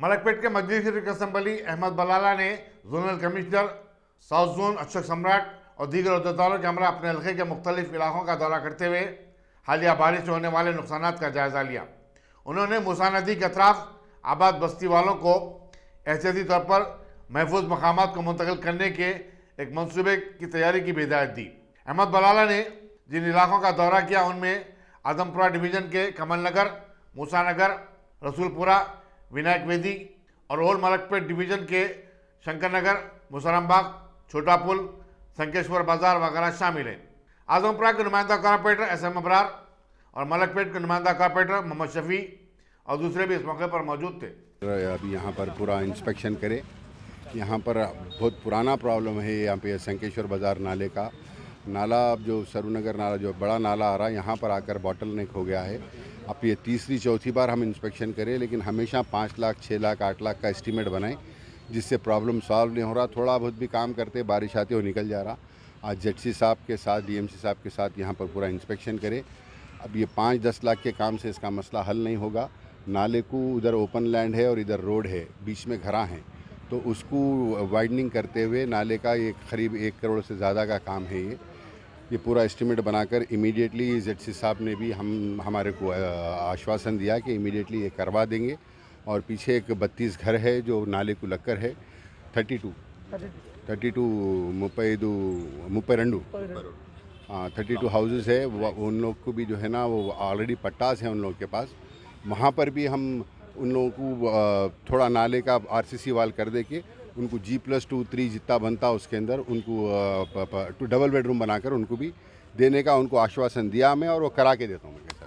मलकपेट के मजलिस असम्बली अहमद बलाला ने zonal commissioner south zone Ashok Samrat और दीगर अहदेदारों के हमरा अपने हल्के के मुख्तलिफ इलाकों का दौरा करते हुए हालिया बारिश से होने वाले नुकसान का जायज़ा लिया उन्होंने मूसा नदी के अतराफ़ आबाद बस्ती वालों को एहतियाती तौर पर महफूज मकाम को मुंतकिल करने के एक मनसूबे की तैयारी की भी हिदायत दी अहमद बलाला ने जिन इलाकों का दौरा किया उनमें आदमपुरा डिवीज़न के कमल नगर मूसा नगर रसूलपुरा विनायक वेदी और ओल मलकपेट डिवीजन के शंकर नगर मुसरमबाग छोटा पुल संकेश्वर बाजार वगैरह शामिल हैं आजमपुरा के नुमाइंदा कॉरपोरेटर एस एम अबरार और मलकपेट के नुमाइंदा कॉरपोरेटर मोहम्मद शफी और दूसरे भी इस मौके पर मौजूद थे अभी यहाँ पर पूरा इंस्पेक्शन करें यहाँ पर बहुत पुराना प्रॉब्लम है यहाँ पे संकेश्वर बाज़ार नाले का नाला जो सरुनगर नाला जो बड़ा नाला आ रहा है यहाँ पर आकर बॉटल नेक हो गया है अब ये तीसरी चौथी बार हम इंस्पेक्शन करें लेकिन हमेशा पाँच लाख छः लाख आठ लाख का एस्टीमेट बनाएं जिससे प्रॉब्लम सॉल्व नहीं हो रहा थोड़ा बहुत भी काम करते बारिश आती हो निकल जा रहा आज जेटसी साहब के साथ डीएमसी साहब के साथ यहाँ पर पूरा इंस्पेक्शन करें अब ये पाँच दस लाख के काम से इसका मसला हल नहीं होगा नाले को उधर ओपन लैंड है और इधर रोड है बीच में घरा हैं तो उसको वाइडनिंग करते हुए नाले का एक करीब एक करोड़ से ज़्यादा का काम है ये ये पूरा एस्टिमेट बनाकर इमीडिएटली जेड सी साहब ने भी हम हमारे को आश्वासन दिया कि इमीडिएटली ये करवा देंगे और पीछे एक बत्तीस घर है जो नाले को लगकर है थर्टी टू थर्टी टू मुपैदू मुपैरंडू थर्टी टू हाउसेज है उन लोग को भी जो है ना वो ऑलरेडी पट्टास हैं उन लोगों के पास वहाँ पर भी हम उन लोगों को थोड़ा नाले का आरसीसी वाल कर दे के उनको जी प्लस टू थ्री जितना बनता उसके अंदर उनको डबल बेडरूम बनाकर उनको भी देने का उनको आश्वासन दिया मैं और वो करा के देता हूँ मैं